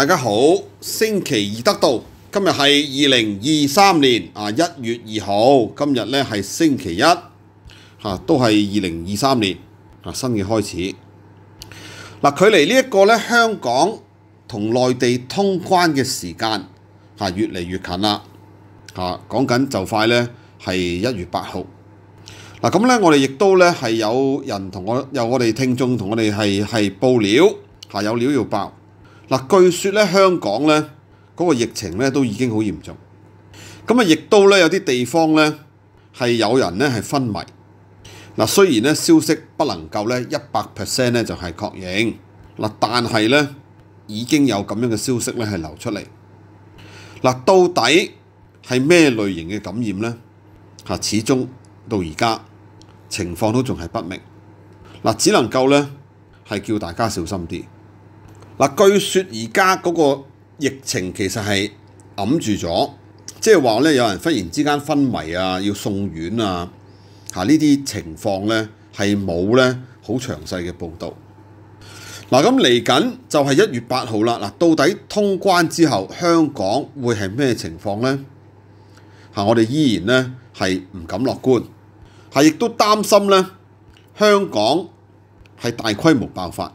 大家好，星期二得到，今日系二零二三年啊一月二号，今日咧系星期一，吓都系二零二三年啊新嘅开始。嗱，距离呢一个咧香港同内地通关嘅时间吓越嚟越近啦，吓讲紧就快咧系一月八号。嗱，咁咧我哋亦都咧系有人同我有我哋听众同我哋系系报料，吓有料要爆。嗱，據說咧，香港咧嗰個疫情咧都已經好嚴重，咁啊，亦都咧有啲地方咧係有人咧係昏迷。嗱，雖然咧消息不能夠咧一百 percent 咧就係確認，嗱，但係咧已經有咁樣嘅消息咧係流出嚟。嗱，到底係咩類型嘅感染咧？嚇，始終到而家情況都仲係不明。嗱，只能夠咧係叫大家小心啲。嗱，據說而家嗰個疫情其實係揞住咗，即係話咧，有人忽然之間昏迷啊，要送院啊，嚇呢啲情況咧係冇咧好詳細嘅報導。嗱，咁嚟緊就係一月八號啦。嗱，到底通關之後香港會係咩情況咧？嚇，我哋依然咧係唔敢樂觀，係亦都擔心咧香港係大規模爆發。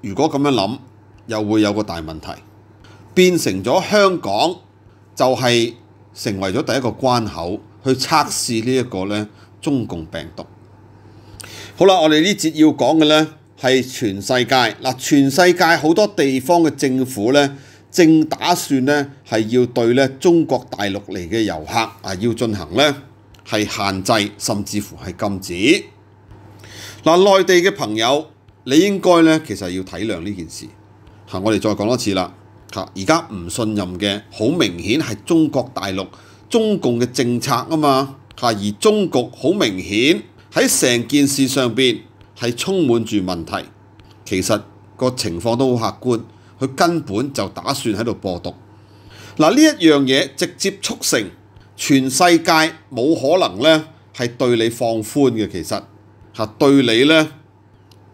如果咁樣諗，又會有個大問題，變成咗香港就係成為咗第一個關口去測試呢一個咧中共病毒。好啦，我哋呢節要講嘅咧係全世界嗱，全世界好多地方嘅政府咧正打算咧係要對咧中國大陸嚟嘅遊客啊要進行咧係限制甚至乎係禁止。嗱，內地嘅朋友。你應該咧，其實要體諒呢件事嚇。我哋再講多次啦嚇。而家唔信任嘅，好明顯係中國大陸中共嘅政策啊嘛嚇。而中局好明顯喺成件事上邊係充滿住問題。其實個情況都好客觀，佢根本就打算喺度播毒。嗱呢一樣嘢直接促成全世界冇可能咧係對你放寬嘅。其實嚇對你咧。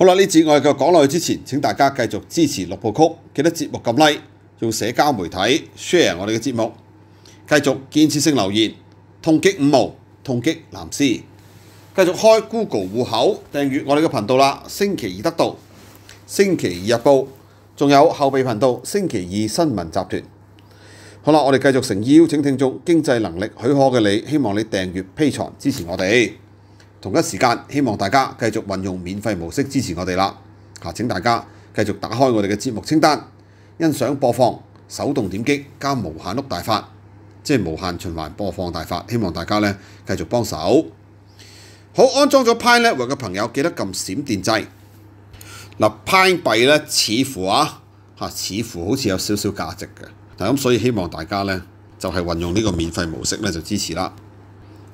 好啦，呢節我哋嘅講落去之前，請大家繼續支持六部曲，記得節目撳 Like，用社交媒體 share 我哋嘅節目，繼續建設性留言，痛擊五毛，痛擊藍絲，繼續開 Google 户口訂閱我哋嘅頻道啦。星期二得到，星期二日報，仲有後備頻道星期二新聞集團。好啦，我哋繼續意邀請聽眾，經濟能力許可嘅你，希望你訂閱披財支持我哋。同一時間，希望大家繼續運用免費模式支持我哋啦！嚇，請大家繼續打開我哋嘅節目清單，欣賞播放，手動點擊加無限碌大法，即係無限循環播放大法。希望大家咧繼續幫手。好，安裝咗 Pinelet 嘅朋友記得撳閃電掣。嗱，Pine 幣咧似乎啊嚇，似乎好似有少少價值嘅。嗱，咁所以希望大家咧就係運用呢個免費模式咧就支持啦。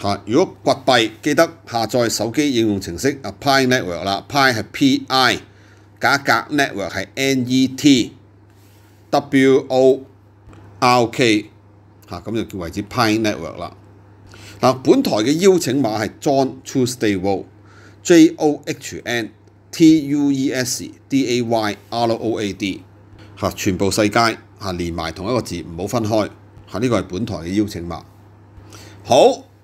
嚇！如果掘幣，記得下載手機應用程式啊，Pi Network 啦。Pi 係 P I，價格 Network 係 N E T W O R K 嚇，咁就叫為之 Pi Network 啦。嗱，本台嘅邀請碼係 John Tuesday w o l d j O H N T U E S D A Y R O A D 嚇，全部世界嚇連埋同一個字，唔好分開嚇。呢個係本台嘅邀請碼，好。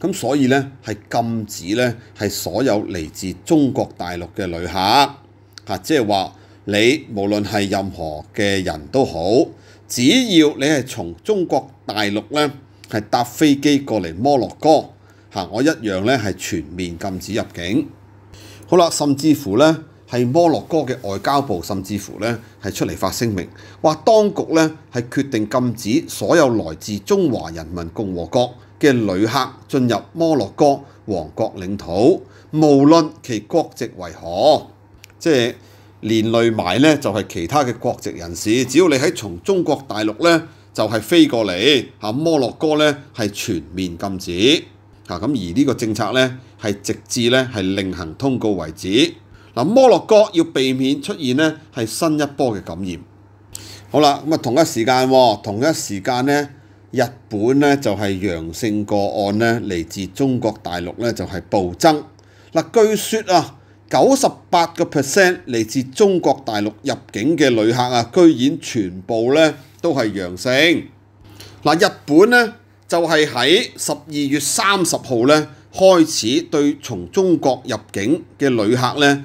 咁所以咧係禁止咧係所有嚟自中國大陸嘅旅客嚇，即係話你無論係任何嘅人都好，只要你係從中國大陸咧係搭飛機過嚟摩洛哥嚇，我一樣咧係全面禁止入境。好啦，甚至乎咧。係摩洛哥嘅外交部，甚至乎咧係出嚟發聲明，話當局咧係決定禁止所有來自中華人民共和國嘅旅客進入摩洛哥王國領土，無論其國籍為何，即係連累埋咧就係其他嘅國籍人士。只要你喺從中國大陸咧就係飛過嚟嚇摩洛哥咧係全面禁止咁，而呢個政策咧係直至咧係另行通告為止。嗱，摩洛哥要避免出現咧係新一波嘅感染。好啦，咁啊同一時間，同一時間咧，日本咧就係陽性個案咧嚟自中國大陸咧就係暴增。嗱，據說啊，九十八個 percent 嚟自中國大陸入境嘅旅客啊，居然全部咧都係陽性。嗱，日本咧就係喺十二月三十號咧開始對從中國入境嘅旅客咧。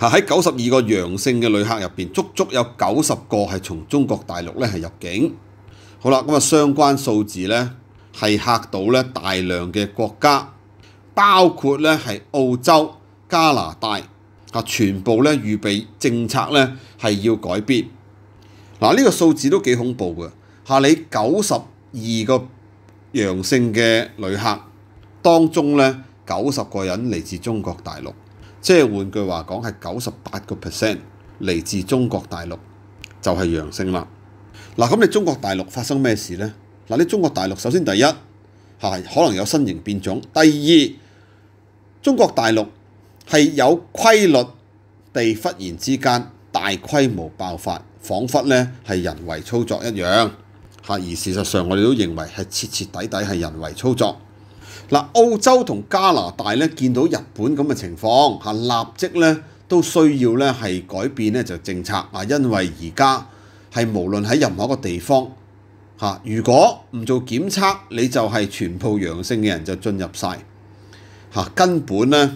嚇！喺九十二個陽性嘅旅客入邊，足足有九十個係從中國大陸咧係入境。好啦，咁啊相關數字咧係嚇到咧大量嘅國家，包括咧係澳洲、加拿大，啊，全部咧預備政策咧係要改變。嗱，呢個數字都幾恐怖嘅嚇！你九十二個陽性嘅旅客當中咧，九十個人嚟自中國大陸。即係換句話講，係九十八個 percent 嚟自中國大陸就係陽性啦。嗱，咁你中國大陸發生咩事咧？嗱，你中國大陸首先第一嚇可能有新型變種，第二中國大陸係有規律地忽然之間大規模爆發，彷彿咧係人為操作一樣嚇。而事實上，我哋都認為係徹徹底底係人為操作。嗱，澳洲同加拿大咧，見到日本咁嘅情況嚇，立即咧都需要咧係改變咧就政策啊，因為而家係無論喺任何一個地方嚇，如果唔做檢測，你就係全部陽性嘅人就進入曬嚇，根本咧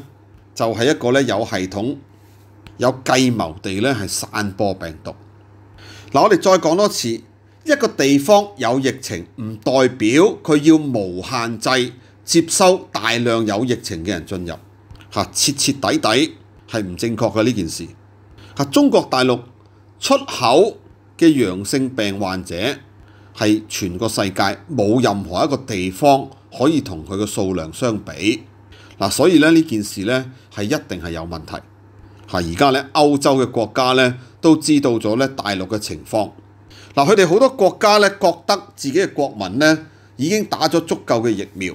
就係一個咧有系統有計謀地咧係散播病毒。嗱，我哋再講多次，一個地方有疫情唔代表佢要無限制。接收大量有疫情嘅人進入，嚇，徹徹底底係唔正確嘅呢件事。嚇，中國大陸出口嘅陽性病患者係全個世界冇任何一個地方可以同佢嘅數量相比嗱，所以咧呢件事咧係一定係有問題。嚇，而家咧歐洲嘅國家咧都知道咗咧大陸嘅情況嗱，佢哋好多國家咧覺得自己嘅國民咧已經打咗足夠嘅疫苗。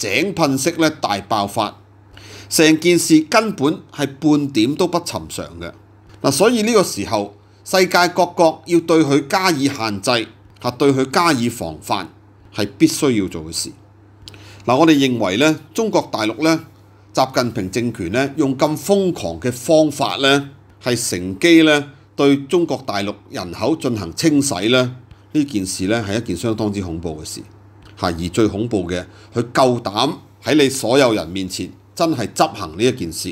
井噴式咧大爆發，成件事根本係半點都不尋常嘅嗱，所以呢個時候，世界各國要對佢加以限制，嚇對佢加以防范係必須要做嘅事。嗱，我哋認為咧，中國大陸咧，習近平政權咧，用咁瘋狂嘅方法咧，係乘機咧對中國大陸人口進行清洗咧，呢件事咧係一件相當之恐怖嘅事。嚇！而最恐怖嘅，佢夠膽喺你所有人面前真係執行呢一件事。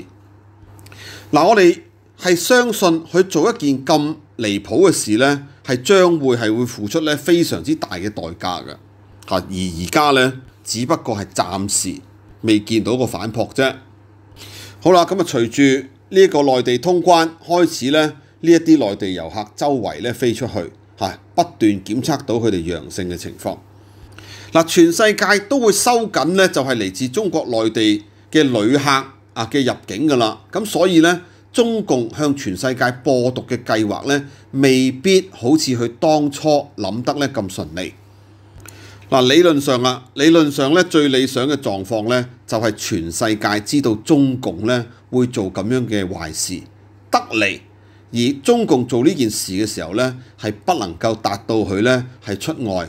嗱，我哋係相信佢做一件咁離譜嘅事咧，係將會係會付出咧非常之大嘅代價嘅。嚇！而而家咧，只不過係暫時未見到個反撲啫。好啦，咁啊，隨住呢個內地通關開始咧，呢一啲內地遊客周圍咧飛出去嚇，不斷檢測到佢哋陽性嘅情況。嗱，全世界都会收紧咧，就系嚟自中国内地嘅旅客啊嘅入境噶啦，咁所以咧，中共向全世界播毒嘅计划咧，未必好似佢当初谂得咧咁顺利。嗱，理论上啊，理论上咧最理想嘅状况咧，就系全世界知道中共咧会做咁样嘅坏事得嚟，而中共做呢件事嘅时候咧，系不能够达到佢咧系出外。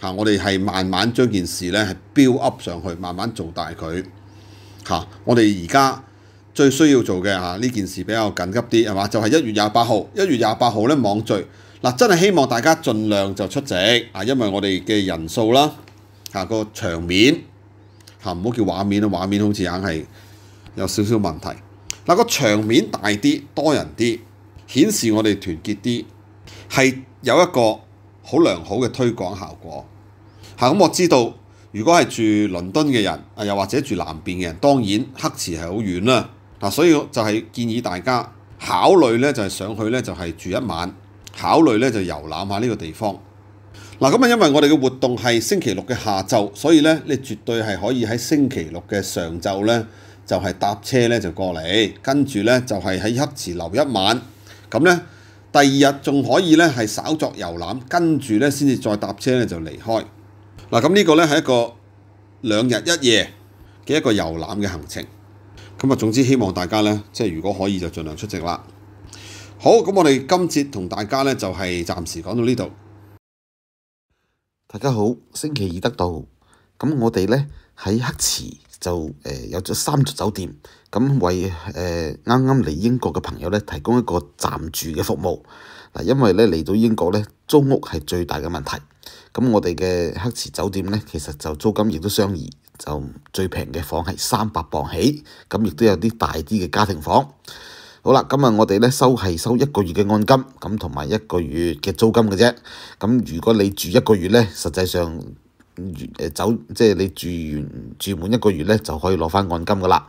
嚇！我哋係慢慢將件事咧係標噏上去，慢慢做大佢嚇。我哋而家最需要做嘅嚇呢件事比較緊急啲係嘛？就係一月廿八號，一月廿八號咧網聚嗱，真係希望大家盡量就出席啊，因為我哋嘅人數啦嚇個場面嚇唔好叫畫面啦，畫面好似硬係有少少問題。嗱個場面大啲，多人啲，顯示我哋團結啲，係有一個。好良好嘅推廣效果，嚇咁我知道，如果係住倫敦嘅人，啊又或者住南邊嘅人，當然黑池係好遠啦，嗱所以就係建議大家考慮咧，就係上去咧就係住一晚，考慮咧就遊覽下呢個地方。嗱咁啊，因為我哋嘅活動係星期六嘅下晝，所以咧你絕對係可以喺星期六嘅上晝咧就係搭車咧就過嚟，跟住咧就係喺黑池留一晚，咁咧。第二日仲可以咧，係稍作遊覽，跟住咧先至再搭車咧就離開。嗱，咁呢個咧係一個兩日一夜嘅一個遊覽嘅行程。咁啊，總之希望大家咧，即係如果可以就儘量出席啦。好，咁我哋今節同大家咧就係暫時講到呢度。大家好，星期二得到咁，我哋咧喺黑池就誒有咗三座酒店。咁為誒啱啱嚟英國嘅朋友咧，提供一個暫住嘅服務嗱，因為咧嚟到英國咧租屋係最大嘅問題。咁我哋嘅黑池酒店咧，其實就租金亦都相宜，就最平嘅房係三百磅起，咁亦都有啲大啲嘅家庭房。好啦，咁我哋咧收係收一個月嘅按金，咁同埋一個月嘅租金嘅啫。咁如果你住一個月咧，實際上走即係你住完住滿一個月咧，就可以攞翻按金噶啦。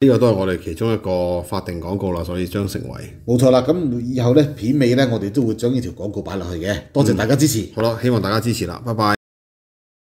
呢个都系我哋其中一个法定广告啦，所以将成为冇错啦。咁以后咧片尾咧，我哋都会将呢条广告摆落去嘅。多谢大家支持。好啦，希望大家支持啦，拜拜。